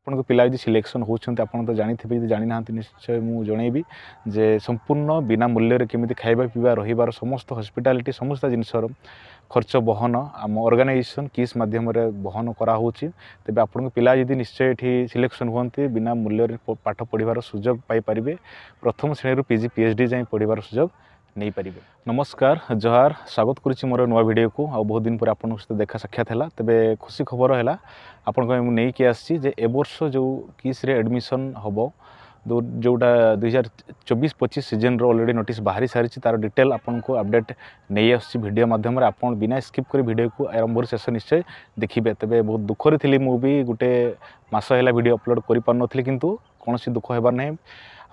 ଆପଣଙ୍କ ପିଲା ଯଦି ସିଲେକ୍ସନ୍ ହେଉଛନ୍ତି ଆପଣ ତ ଜାଣିଥିବେ ଯଦି ଜାଣିନାହାନ୍ତି ନିଶ୍ଚୟ ମୁଁ ଜଣେଇବି ଯେ ସମ୍ପୂର୍ଣ୍ଣ ବିନା ମୂଲ୍ୟରେ କେମିତି ଖାଇବା ପିଇବା ରହିବାର ସମସ୍ତ ହସ୍ପିଟାଲିଟି ସମସ୍ତ ଜିନିଷର ଖର୍ଚ୍ଚ ବହନ ଆମ ଅର୍ଗାନାଇଜେସନ୍ କିସ୍ ମାଧ୍ୟମରେ ବହନ କରାହେଉଛି ତେବେ ଆପଣଙ୍କ ପିଲା ଯଦି ନିଶ୍ଚୟ ଏଠି ସିଲେକ୍ସନ୍ ହୁଅନ୍ତି ବିନା ମୂଲ୍ୟରେ ପାଠ ପଢ଼ିବାର ସୁଯୋଗ ପାଇପାରିବେ ପ୍ରଥମ ଶ୍ରେଣୀରୁ P G P H D ଯାଏଁ ପଢ଼ିବାର ସୁଯୋଗ नहीं पारे नमस्कार जहार स्वागत करुच्ची मोर नुआ भिड को आ बहुत दिन पर आपत देखा साक्षात है तेज खुशी खबर है आपको नहीं आसी एवर्ष जो किस एडमिशन हम जोटा दुई हजार चौबीस पचिश सीजन अलरेडी नोट बाहरी सारी तार डिटेल आपको अपडेट नहीं आसीड मध्यम आप बिना स्कीप कर भिड को आरंभ शेष निश्चय देखिए तेज बहुत दुखरे थी मुझे गोटे मस है भिड अपलोड कर पार नी कि कौन दुख होबार ना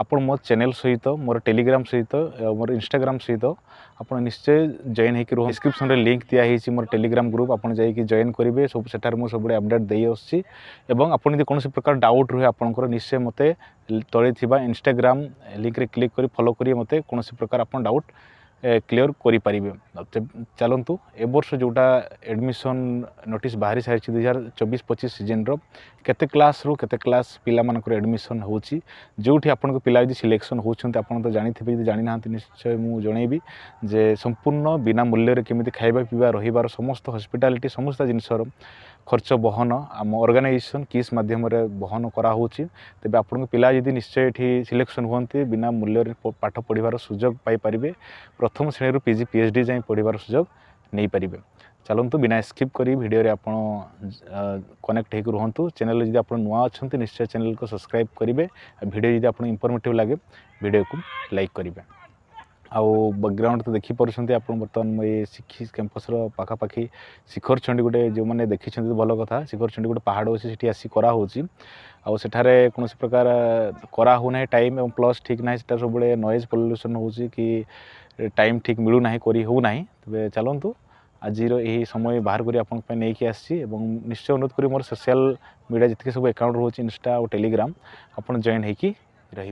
ଆପଣ ମୋ ଚ୍ୟାନେଲ୍ ସହିତ ମୋର ଟେଲିଗ୍ରାମ୍ ସହିତ ମୋର ଇନଷ୍ଟାଗ୍ରାମ୍ ସହିତ ଆପଣ ନିଶ୍ଚୟ ଜଏନ୍ ହେଇକି ରୁହ ଡିସ୍କ୍ରିପ୍ସନ୍ରେ ଲିଙ୍କ୍ ଦିଆହେଇଛି ମୋର ଟେଲିଗ୍ରାମ୍ ଗ୍ରୁପ୍ ଆପଣ ଯାଇକି ଜଏନ୍ କରିବେ ସବୁ ସେଠାରେ ମୁଁ ସବୁବେଳେ ଅପଡ଼େଟ୍ ଦେଇଆସୁଛି ଏବଂ ଆପଣ ଯଦି କୌଣସି ପ୍ରକାର ଡାଉଟ୍ ରୁହେ ଆପଣଙ୍କର ନିଶ୍ଚୟ ମୋତେ ତଳେ ଥିବା ଇନଷ୍ଟାଗ୍ରାମ୍ ଲିଙ୍କ୍ରେ କ୍ଲିକ୍ କରି ଫଲୋ କରି ମୋତେ କୌଣସି ପ୍ରକାର ଆପଣ ଡାଉଟ୍ କ୍ଲିଅର କରିପାରିବେ ଚାଲନ୍ତୁ ଏ ବର୍ଷ ଯେଉଁଟା ଆଡ଼ମିସନ୍ ନୋଟିସ୍ ବାହାରି ସାରିଛି ଦୁଇ ହଜାର ଚବିଶ ପଚିଶ ସିଜନ୍ର କେତେ କ୍ଲାସ୍ରୁ କେତେ କ୍ଲାସ୍ ପିଲାମାନଙ୍କର ଆଡ଼ମିସନ୍ ହେଉଛି ଯେଉଁଠି ଆପଣଙ୍କ ପିଲା ଯଦି ସିଲେକ୍ସନ୍ ହେଉଛନ୍ତି ଆପଣ ତ ଜାଣିଥିବେ ଯଦି ଜାଣିନାହାନ୍ତି ନିଶ୍ଚୟ ମୁଁ ଜଣେଇବି ଯେ ସମ୍ପୂର୍ଣ୍ଣ ବିନା ମୂଲ୍ୟରେ କେମିତି ଖାଇବା ପିଇବା ରହିବାର ସମସ୍ତ ହସ୍ପିଟାଲିଟି ସମସ୍ତ ଜିନିଷର ଖର୍ଚ୍ଚ ବହନ ଆମ ଅର୍ଗାନାଇଜେସନ୍ କିସ୍ ମାଧ୍ୟମରେ ବହନ କରାହେଉଛି ତେବେ ଆପଣଙ୍କ ପିଲା ଯଦି ନିଶ୍ଚୟ ଏଠି ସିଲେକ୍ସନ୍ ହୁଅନ୍ତି ବିନା ମୂଲ୍ୟରେ ପାଠ ପଢ଼ିବାର ସୁଯୋଗ ପାଇପାରିବେ প্রথম শ্রেণী পিজি পিএচডি যাই পড়িবার সুযোগ ନେଇପାରିବେ ଚାଲନ୍ତୁ ବିନା ସ୍କିପ୍ କରି ଭିଡ଼ିଓରେ ଆପଣ କନେକ୍ଟ ହେଇକି ରୁହନ୍ତୁ ଚ୍ୟାନେଲ୍ରେ ଯଦି ଆପଣ ନୂଆ ଅଛନ୍ତି ନିଶ୍ଚୟ ଚ୍ୟାନେଲ୍କୁ ସବସ୍କ୍ରାଇବ୍ କରିବେ ଭିଡ଼ିଓ ଯଦି ଆପଣଙ୍କୁ ଇନଫର୍ମେଟିଭ୍ ଲାଗେ ଭିଡ଼ିଓକୁ ଲାଇକ୍ କରିବେ ଆଉ ବ୍ୟାକ୍ଗ୍ରାଉଣ୍ଡ ତ ଦେଖିପାରୁଛନ୍ତି ଆପଣ ବର୍ତ୍ତମାନ ମୁଁ ଏ ଶିଖି କ୍ୟାମ୍ପସ୍ର ପାଖାପାଖି ଶିଖରଚଣ୍ଡୀ ଗୋଟେ ଯେଉଁମାନେ ଦେଖିଛନ୍ତି ଭଲ କଥା ଶିଖରଚଣ୍ଡୀ ଗୋଟେ ପାହାଡ଼ ଅଛି ସେଠି ଆସି କରାହେଉଛି आठार कौन प्रकार करा हो टाइम प्लस ठीक ना सब नएज पल्यूशन हो टाइम ठीक मिलूना करी होना तेज चलतु आज समय बाहर कर निश्चय अनुरोध कर मोर सोशियाल मीडिया जितके सब आकाउंट रोचे इनस्टा और टेलीग्राम आप जेन हो रे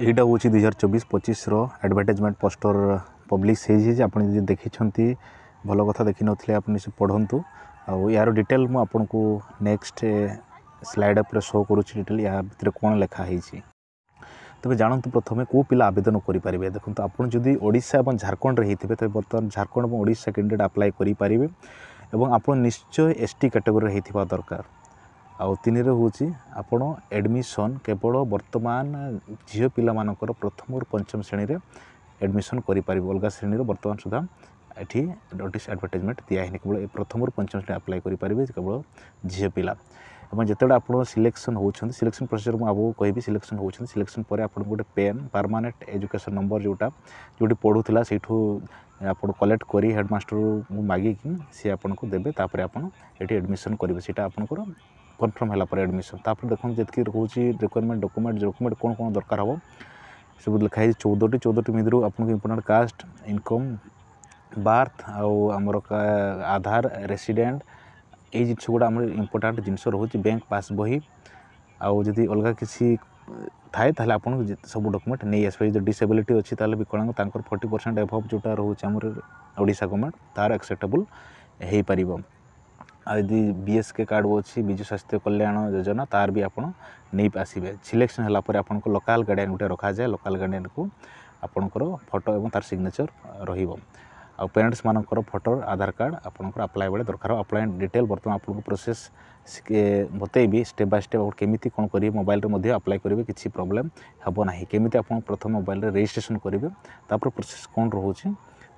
यहीटा हूँ दुई हजार चौबीस पचिश्र आडभटाइजमेंट पोस्टर पब्लीश हो आप देखी ଭଲ କଥା ଦେଖିନଥିଲେ ଆପଣ ନିଶ୍ଚୟ ପଢ଼ନ୍ତୁ ଆଉ ଏହାର ଡିଟେଲ୍ ମୁଁ ଆପଣଙ୍କୁ ନେକ୍ସଟ ସ୍ଲାଇଡ଼ ଉପରେ ଶୋ କରୁଛି ଡିଟେଲ୍ ଏହା ଭିତରେ କ'ଣ ଲେଖା ହେଇଛି ତେବେ ଜାଣନ୍ତୁ ପ୍ରଥମେ କେଉଁ ପିଲା ଆବେଦନ କରିପାରିବେ ଦେଖନ୍ତୁ ଆପଣ ଯଦି ଓଡ଼ିଶା ଏବଂ ଝାଡ଼ଖଣ୍ଡରେ ହେଇଥିବେ ତେବେ ବର୍ତ୍ତମାନ ଝାଡ଼ଖଣ୍ଡ ଏବଂ ଓଡ଼ିଶା କ୍ୟାଣ୍ଡିଡ଼େଟ୍ ଆପ୍ଲାଏ କରିପାରିବେ ଏବଂ ଆପଣ ନିଶ୍ଚୟ ଏସ୍ ଟି କାଟେଗୋରିରେ ହେଇଥିବା ଦରକାର ଆଉ ତିନିରେ ହେଉଛି ଆପଣ ଆଡ଼ମିସନ୍ କେବଳ ବର୍ତ୍ତମାନ ଝିଅ ପିଲାମାନଙ୍କର ପ୍ରଥମରୁ ପଞ୍ଚମ ଶ୍ରେଣୀରେ ଆଡ଼ମିସନ୍ କରିପାରିବେ ଅଲଗା ଶ୍ରେଣୀର ବର୍ତ୍ତମାନ ସୁଦ୍ଧା ଏଠି ନୋଟିସ୍ ଆଡ଼ଭର୍ଟାଇଜମେଣ୍ଟ ଦିଆହେଇନି କେବଳ ଏ ପ୍ରଥମରୁ ପଞ୍ଚମ ଶ୍ରେଣୀ ଆପ୍ଲାଏ କରିପାରିବେ କେବଳ ଝିଅ ପିଲା ଏବଂ ଯେତେବେଳେ ଆପଣ ସିଲେକ୍ସନ୍ ହେଉଛନ୍ତି ସିଲେକ୍ସନ୍ ପ୍ରୋସେସ୍ରେ ମୁଁ ଆଗକୁ କହିବି ସିଲେକ୍ସନ୍ ହେଉଛନ୍ତି ସିଲେକ୍ସନ୍ ପରେ ଆପଣଙ୍କୁ ଗୋଟେ ପେନ୍ ପରମାନେଣ୍ଟ ଏଜୁକେସନ୍ ନମ୍ବର ଯେଉଁଟା ଯେଉଁଠି ପଢ଼ୁଥିଲା ସେଇଠୁ ଆପଣ କଲେକ୍ଟ କରି ହେଡ଼ମାଷ୍ଟରଙ୍କୁ ମାଗିକି ସିଏ ଆପଣଙ୍କୁ ଦେବେ ତାପରେ ଆପଣ ଏଠି ଆଡ଼ମିସନ୍ କରିବେ ସେଇଟା ଆପଣଙ୍କର କନଫର୍ମ ହେଲା ପରେ ଆଡ଼ମିସନ୍ ତାପରେ ଦେଖନ୍ତୁ ଯେତିକି ରହୁଛି ରିକ୍ୱାରମେଣ୍ଟ ଡକୁମେଣ୍ଟ ଡକୁମେଣ୍ଟ କ'ଣ କ'ଣ ଦରକାର ହେବ ସବୁ ଲେଖା ହେଇଛି ଚଉଦଟି ଚଉଦଟି ଭିତରୁ ଆପଣଙ୍କୁ ଇମ୍ପୋର୍ଟାଣ୍ଟ କାଷ୍ଟ ଇନକମ୍ ବାର୍ଥ ଆଉ ଆମର ଆଧାର ରେସିଡ଼େଣ୍ଟ ଏଇ ଜିନିଷ ଗୁଡ଼ା ଆମର ଇମ୍ପୋର୍ଟାଣ୍ଟ ଜିନିଷ ରହୁଛି ବ୍ୟାଙ୍କ ପାସ୍ ବହି ଆଉ ଯଦି ଅଲଗା କିଛି ଥାଏ ତାହେଲେ ଆପଣ ସବୁ ଡକୁମେଣ୍ଟ ନେଇ ଆସିବେ ଯଦି ଡିସେବିଲିଟି ଅଛି ତାହେଲେ ବିକଳାଙ୍ଗ ତାଙ୍କର ଫର୍ଟି ପରସେଣ୍ଟ ଏଭବ୍ ଯେଉଁଟା ରହୁଛି ଆମର ଓଡ଼ିଶା ଗଭର୍ଣ୍ଣମେଣ୍ଟ ତାହାର ଆକ୍ସେପ୍ଟେବୁଲ୍ ହେଇପାରିବ ଆଉ ଯଦି ବି ଏସ୍ କେ କାର୍ଡ଼ ଅଛି ବିଜୁ ସ୍ୱାସ୍ଥ୍ୟ କଲ୍ୟାଣ ଯୋଜନା ତାର ବି ଆପଣ ନେଇ ଆସିବେ ସିଲେକ୍ସନ୍ ହେଲା ପରେ ଆପଣଙ୍କୁ ଲୋକାଲ୍ ଗାର୍ଡ଼ିଆନ୍ ଗୋଟେ ରଖାଯାଏ ଲୋକାଲ୍ ଗାର୍ଡ଼ିଆନ୍କୁ ଆପଣଙ୍କର ଫଟୋ ଏବଂ ତାର ସିଗ୍ନେଚର୍ ରହିବ ଆଉ ପେରେଣ୍ଟସ୍ମାନଙ୍କର ଫଟୋ ଆଧାର କାର୍ଡ଼ ଆପଣଙ୍କର ଆପ୍ଲାଏ ବେଳେ ଦରକାର ଆପ୍ଲାଏ ଡିଟେଲ୍ ବର୍ତ୍ତମାନ ଆପଣଙ୍କୁ ପ୍ରୋସେସ୍ ବତେଇବି ଷ୍ଟେପ୍ ବାଇ ଷ୍ଟେପ୍ ଆପଣ କେମିତି କ'ଣ କରିବେ ମୋବାଇଲ୍ରେ ମଧ୍ୟ ଆପ୍ଲାଏ କରିବେ କିଛି ପ୍ରୋବ୍ଲେମ୍ ହେବ ନାହିଁ କେମିତି ଆପଣ ପ୍ରଥମ ମୋବାଇଲ୍ରେ ରେଜିଷ୍ଟ୍ରେସନ୍ କରିବେ ତାପରେ ପ୍ରୋସେସ୍ କ'ଣ ରହୁଛି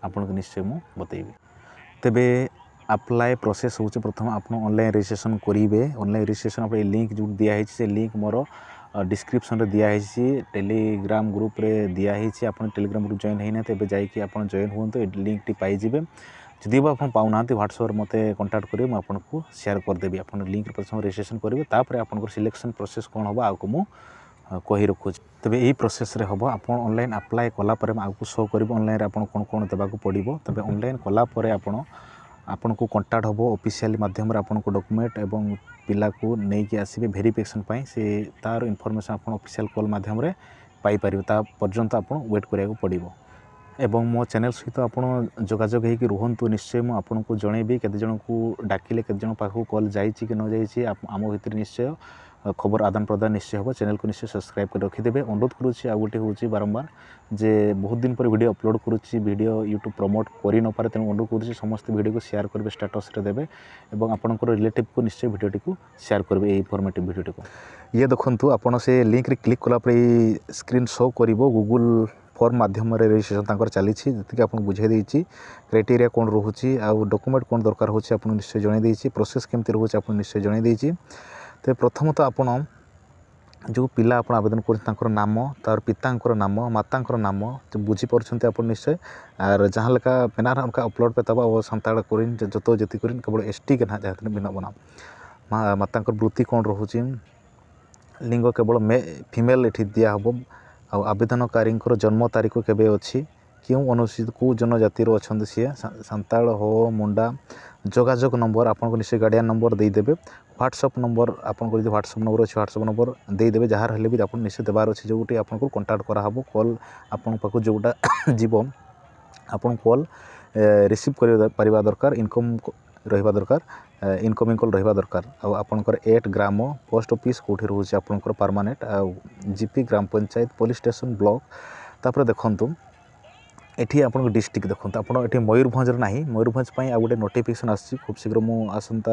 ଆପଣଙ୍କୁ ନିଶ୍ଚୟ ମୁଁ ବତେଇବି ତେବେ ଆପ୍ଲାଏ ପ୍ରୋସେସ୍ ହେଉଛି ପ୍ରଥମ ଆପଣ ଅନଲାଇନ୍ ରେଜିଷ୍ଟ୍ରେସନ୍ କରିବେ ଅନଲାଇନ୍ ରେଜିଷ୍ଟ୍ରେସନ୍ ଆପଣ ଏ ଲିଙ୍କ୍ ଯେଉଁ ଦିଆହେଇଛି ସେ ଲିଙ୍କ୍ ମୋର ଡିସ୍କ୍ରିପସନ୍ରେ ଦିଆହେଇଛି ଟେଲିଗ୍ରାମ ଗ୍ରୁପରେ ଦିଆହେଇଛି ଆପଣ ଟେଲିଗ୍ରାମ ଗ୍ରୁପ୍ ଜଏନ୍ ହେଇନାହାନ୍ତି ଏବେ ଯାଇକି ଆପଣ ଜଏନ୍ ହୁଅନ୍ତୁ ଏ ଲିଙ୍କଟି ପାଇଯିବେ ଯଦି ବା ଆପଣ ପାଉନାହାନ୍ତି ହ୍ୱାଟ୍ସଆପ୍ରେ ମୋତେ କଣ୍ଟାକ୍ଟ କରିବେ ମୁଁ ଆପଣଙ୍କୁ ସେୟାର କରିଦେବି ଆପଣ ଲିଙ୍କରେ ପ୍ରଥମେ ରେଜିଷ୍ଟ୍ରେସନ୍ କରିବେ ତାପରେ ଆପଣଙ୍କର ସିଲେକ୍ସନ୍ ପ୍ରୋସେସ୍ କ'ଣ ହେବ ଆଗକୁ ମୁଁ କହି ରଖୁଛି ତେବେ ଏହି ପ୍ରୋସେସ୍ରେ ହେବ ଆପଣ ଅନଲାଇନ୍ ଆପ୍ଲାଏ କଲାପରେ ମୁଁ ଆଗକୁ ଶୋ କରିବି ଅନଲାଇନ୍ରେ ଆପଣ କ'ଣ କ'ଣ ଦେବାକୁ ପଡ଼ିବ ତେବେ ଅନଲାଇନ୍ କଲାପରେ ଆପଣ আপনক কন্টাক্ট হবো অফিশিয়ালি মাধ্যমৰে আপনক ডকুমেন্ট এবং পিলাক নেকি আসিবে ভেরিফিকেশন পাই সে তার ইনফরমেশন আপন অফিশিয়াল কল মাধ্যমৰে পাই পৰিব তা পৰ্যন্ত আপন ওয়েট কৰেক পঢ়িব এবং মো চ্যানেল સહિત আপন যোগাযোগ হেইকি ৰোহন্তু নিশ্চয় ম আপনক জনায়েবি কেইটা জনক ডাকিলে কেইজন পাখু কল যায় চি কি ন যায় চি আমো ভিতৰ নিশ্চয় খবর আদান প্রদান নিশ্চয়ই হবে চ্যানেলকে নিশ্চয়ই সবসক্রাইব করে রখিদেবে অনুরোধ করুছি আর গোটি হচ্ছে বারম্বার যে বহুত দিন পরে ভিডিও অপলোড করুছি ভিডিও ইউট্যুব প্রমোট করে নপারে তেমন অনুরোধ করুছি সমস্ত ভিডিওকে সেয়ার করবে স্টাটসরে দেবে এবং আপনার রিলেটিভকে নিশ্চয়ই ভিডিওটিকে সেয়ার করবে এই ইনফরমেটিভ ভিডিওটিকে ইয়ে দেখন্তু আপন সে লিঙ্করে ক্লিক কলাপরে এই স্ক্রিন শো করব গুগল ফর্ম মাধ্যমে ରେଜିଷ୍ଟ୍ରେସନ୍ ତାଙ୍କର চালিছি যেতে আপনার বুঝাই দিয়েছি ক্রাইটেরিয়া কোণ রয়েছে ଆଉ ডকুমেন্ট কোণ দরকার হচ্ছে আপনার নিশ্চয়ই জনাই দিয়েছি ପ୍ରୋସେସ୍ কমিটি রয়েছে আপনার নিশ্চয়ই জনাই দিয়েছি ତେବେ ପ୍ରଥମତଃ ଆପଣ ଯେଉଁ ପିଲା ଆପଣ ଆବେଦନ କରୁଛନ୍ତି ତାଙ୍କର ନାମ ତାର ପିତାଙ୍କର ନାମ ମାତାଙ୍କର ନାମ ବୁଝିପାରୁଛନ୍ତି ଆପଣ ନିଶ୍ଚୟ ᱟᱨ ᱡᱟᱦᱟᱸ ᱞᱮᱠᱟ ᱢᱮᱱᱟᱜ ᱚᱱᱠᱟ ᱟᱯᱞᱳᱰ ᱯᱮ ᱛᱟᱵᱚ ᱟᱵᱚ ᱥᱟᱱᱛᱟᱲ ᱠᱚᱨᱮᱱ ᱡᱚᱛᱚ ᱡᱟᱹᱛᱤ ᱠᱚᱨᱮᱱ ᱠᱮᱵᱚᱞ ᱮᱥ ᱴᱤ ᱜᱮ ᱱᱟᱦᱟᱜ ᱡᱟᱦᱟᱸ ᱛᱤᱱᱟᱹᱜ ᱢᱮᱱᱟᱜ ᱵᱚᱱᱟ ମାତାଙ୍କର ବୃତ୍ତି କ'ଣ ରହୁଛି ଲିଙ୍ଗ କେବଳ ମେ ଫିମେଲ୍ ଏଠି ଦିଆହେବ ଆଉ ଆବେଦନକାରୀଙ୍କର ଜନ୍ମ ତାରିଖ କେବେ ଅଛି କେଉଁ ଅନୁସୂଚିତ କେଉଁ ଜନଜାତିର ଅଛନ୍ତି ସିଏ ସାନ୍ତାଳ ହୋ ମୁଣ୍ଡା যোগাযোগ নম্বর আপনার নিশ্চয়ই গার্ডিয়ান নম্বর দিয়ে হোয়াটসঅ্যাপ নম্বর আপনার যদি হোয়াটসঅ্যাপ নম্বর আছে হোয়াটসঅ্যাপ নম্বর দিয়ে যার হলে বি আপনার নিশ্চয়ই দেওয়ার আছে যেটি আপনার কন্টাক্ট করা হব কল আপনার পাখ যেটা যাব আপনার কল রিসিভ করা দরকার ইনকম ରହିବା ଦରକାର ଇନକମିଂ କଲ୍ ରହିବା ଦରକାର ଆଉ ଆପଣଙ୍କର গ্রাম ଗ୍ରାମ অফিস ଅଫିସ୍ କେଉଁଠି ରହୁଛି ଆପଣଙ୍କର আপি ଆଉ পঞ্চায়েত ଗ୍ରାମ ପଞ୍ଚାୟତ ପୋଲିସ୍ ଷ୍ଟେସନ୍ ବ୍ଲକ୍ ତାପରେ ଦେଖନ୍ତୁ ଏଠି ଆପଣଙ୍କ ଡିଷ୍ଟ୍ରିକ୍ଟ ଦେଖନ୍ତୁ ଆପଣ ଏଠି ମୟୂରଭଞ୍ଜରେ ନାହିଁ ମୟୂରଭଞ୍ଜ ପାଇଁ ଆଉ ଗୋଟେ ନୋଟିଫିକେସନ୍ ଆସିଛି ଖୁବ୍ ଶୀଘ୍ର ମୁଁ ଆସନ୍ତା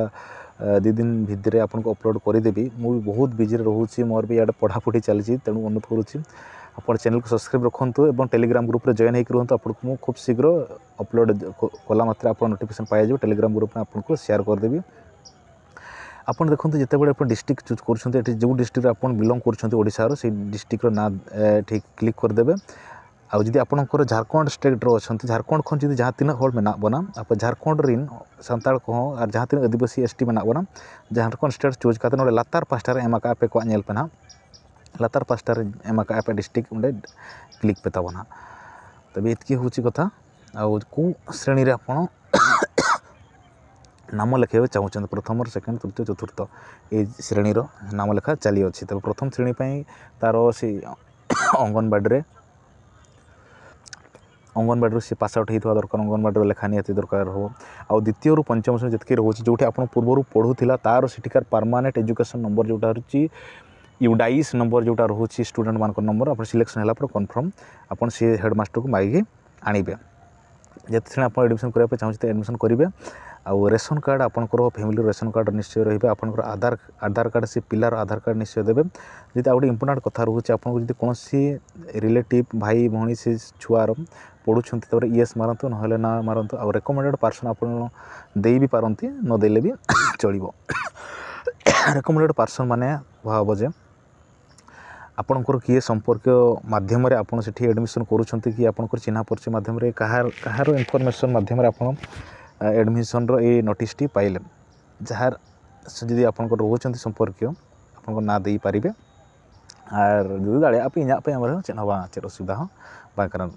ଦୁଇ ଦିନ ଭିତରେ ଆପଣଙ୍କୁ ଅପଲୋଡ଼ କରିଦେବି ମୁଁ ବି ବହୁତ ବିଜିରେ ରହୁଛି ମୋର ବି ଇଆଡ଼େ ପଢ଼ାପଢ଼ି ଚାଲିଛି ତେଣୁ ଅନୁରୋଧ କରୁଛି ଆପଣ ଚ୍ୟାନେଲକୁ ସବସ୍କ୍ରାଇବ୍ ରଖନ୍ତୁ ଏବଂ ଟେଲିଗ୍ରାମ ଗ୍ରୁପ୍ରେ ଜଏନ୍ ହେଇକି ରୁହନ୍ତୁ ଆପଣଙ୍କୁ ମୁଁ ଖୁବ୍ ଶୀଘ୍ର ଅପଲୋଡ଼ କଲା ମାତ୍ରେ ଆପଣ ନୋଟିଫିକେସନ୍ ପାଇଯିବ ଟେଲିଗ୍ରାମ ଗ୍ରୁପ୍ରେ ଆପଣଙ୍କୁ ସେୟାର କରିଦେବି ଆପଣ ଦେଖନ୍ତୁ ଯେତେବେଳେ ଆପଣ ଡିଷ୍ଟ୍ରିକ୍ଟ ଚୁଜ୍ କରୁଛନ୍ତି ଏଠି ଯେଉଁ ଡିଷ୍ଟ୍ରିକ୍ଟରେ ଆପଣ ବିଲଙ୍ଗ କରୁଛନ୍ତି ଓଡ଼ିଶାର ସେଇ ଡିଷ୍ଟ୍ରିକ୍ଟର ନାଁ ଏଠି କ୍ଲିକ୍ କରିଦେବେ आदि आप झारखंड स्टेट अच्छा झारखंड खन जी जहाँ तीना मे बना आप झारखंड रिन सानाल को जहाँ तीन आदिवासी एस टी मेना बना झारखंड स्टेट चूज करते ना लातार पासटार एम आपे को ना लतार पासटार एम आपे डिस्ट्रिक्ट क्लिक पे ना तब ये हूँ कथा आउ श्रेणी आप नाम लिखे चाहूँ प्रथम सेकेंड तृतीय चतुर्थ ये श्रेणीर नाम लेखा चली अच्छी तेज प्रथम श्रेणीपाई तार सी अंगनवाड़ी ଅଙ୍ଗନବାଡ଼ିରୁ ସେ ପାସ୍ ଆଉଟ୍ ହୋଇଥିବା ଦରକାର ଅଙ୍ଗନବାଡ଼ିର ଲେଖା ନିହାତି ଦରକାର ହେବ ଆଉ ଦ୍ୱିତୀୟରୁ ପଞ୍ଚମ ଶ୍ରେଣୀ ଯେତିକି ରହୁଛି ଯେଉଁଠି ଆପଣ ପୂର୍ବରୁ ପଢ଼ୁଥିଲା ତା'ର ସେଠିକାର ପରମାନେଣ୍ଟ ଏଜୁକେସନ୍ ନମ୍ବର ଯେଉଁଟା ହେଉଛି ୟୁଡାଇସ୍ ନମ୍ବର ଯେଉଁଟା ରହୁଛି ଷ୍ଟୁଡେଣ୍ଟମାନଙ୍କ ନମ୍ବର ଆପଣ ସିଲେକ୍ସନ୍ ହେଲା ପରେ କନଫର୍ମ ଆପଣ ସେ ହେଡ଼ମାଷ୍ଟରକୁ ମାଗିକି ଆଣିବେ ଯେତେବେଳେ ଆପଣ ଆଡ଼ମିସନ୍ କରିବା ପାଇଁ ଚାହୁଁଛନ୍ତି ଆଡ଼ମିସନ୍ କରିବେ ଆଉ ରେସନ୍ କାର୍ଡ଼ ଆପଣଙ୍କର ଫ୍ୟାମିଲିର ରେସନ୍ କାର୍ଡ଼ ନିଶ୍ଚୟ ରହିବେ ଆପଣଙ୍କର ଆଧାର ଆଧାର କାର୍ଡ଼ ସେ ପିଲାର ଆଧାର କାର୍ଡ଼ ନିଶ୍ଚୟ ଦେବେ ଯଦି ଆଉ ଗୋଟେ ଇମ୍ପୋର୍ଟାଣ୍ଟ କଥା ରହୁଛି ଆପଣଙ୍କୁ ଯଦି କୌଣସି ରିଲେଟିଭ୍ ଭାଇ ଭଉଣୀ ସେ ଛୁଆର ପଢ଼ୁଛନ୍ତି ତାପରେ ଇଏସ୍ ମାରନ୍ତୁ ନହେଲେ ନା ମାରନ୍ତୁ ଆଉ ରେକମେଣ୍ଡେଡ଼୍ ପର୍ସନ୍ ଆପଣ ଦେଇ ବି ପାରନ୍ତି ନ ଦେଲେ ବି ଚଳିବ ରେକମେଣ୍ଡେଡ଼୍ ପର୍ସନ୍ ମାନେ ଭାବ ଯେ ଆପଣଙ୍କର କିଏ ସମ୍ପର୍କୀୟ ମାଧ୍ୟମରେ ଆପଣ ସେଠି ଆଡ଼ମିସନ୍ କରୁଛନ୍ତି କି ଆପଣଙ୍କର ଚିହ୍ନା ପରିଚୟ ମାଧ୍ୟମରେ କାହାର କାହାର ଇନଫର୍ମେସନ୍ ମାଧ୍ୟମରେ ଆପଣ এডমিশনৰ এই নটিছটি পাইলে জাহৰ যদি আপোনাক ৰহচন্তি সম্পৰ্কীয় আপোনাক নাম দেই পৰিবে আৰু দুগাড়ে আপুনি নাপৈ আমাৰ চাওনাবা চৰ সুধা হ ব কাৰণ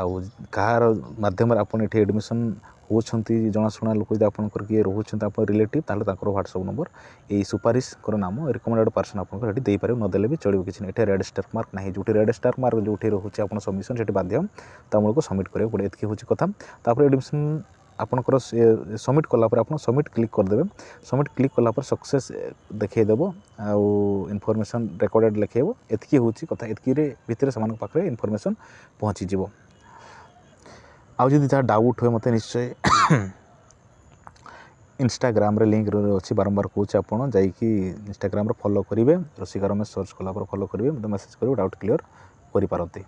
আৰু কاهر মাধ্যমৰ আপুনি এতি এডমিশন হ'চন্তি জনা সোনা লোকি আপোনাক কি ৰহচন্তি আপৰ ৰিলেটিভ তালে তাৰ WhatsApp নম্বৰ এই সুপৰিশ কৰা নাম ৰিকমেন্ডেড পার্সন আপোনাক দেই পৰিব নদলে বি চঢ়ি কিছ নাই এতি ৰেড ষ্টাৰক মার্ক নাই যোটি ৰেড ষ্টাৰক মার্ক যোটি ৰহচি আপোন submission সেটি বান্দিয়ম তা আমালক submit কৰিব লাগে ইতিকি হ'চ কথা তাৰ পাৰ এডমিশন ଆପଣଙ୍କର ସବମିଟ୍ କଲାପରେ ଆପଣ ସବମିଟ୍ କ୍ଲିକ୍ କରିଦେବେ ସବମିଟ୍ କ୍ଲିକ୍ କଲାପରେ ସକ୍ସେସ୍ ଦେଖାଇଦେବ ଆଉ ଇନଫର୍ମେସନ୍ ରେକର୍ଡ଼େଡ଼୍ ଲେଖାଇବ ଏତିକି ହେଉଛି କଥା ଏତିକିରେ ଭିତରେ ସେମାନଙ୍କ ପାଖରେ ଇନଫର୍ମେସନ୍ ପହଞ୍ଚିଯିବ ଆଉ ଯଦି ଯାହା ଡାଉଟ୍ ହୁଏ ମୋତେ ନିଶ୍ଚୟ ଇନଷ୍ଟାଗ୍ରାମରେ ଲିଙ୍କ ଅଛି ବାରମ୍ବାର କହୁଛି ଆପଣ ଯାଇକି ଇନଷ୍ଟାଗ୍ରାମରେ ଫଲୋ କରିବେ ରସିକା ରମେଶ ସର୍ଚ୍ଚ କଲାପରେ ଫଲୋ କରିବେ ମୋତେ ମେସେଜ୍ କରିବେ ଡାଉଟ୍ କ୍ଲିଅର୍ କରିପାରନ୍ତି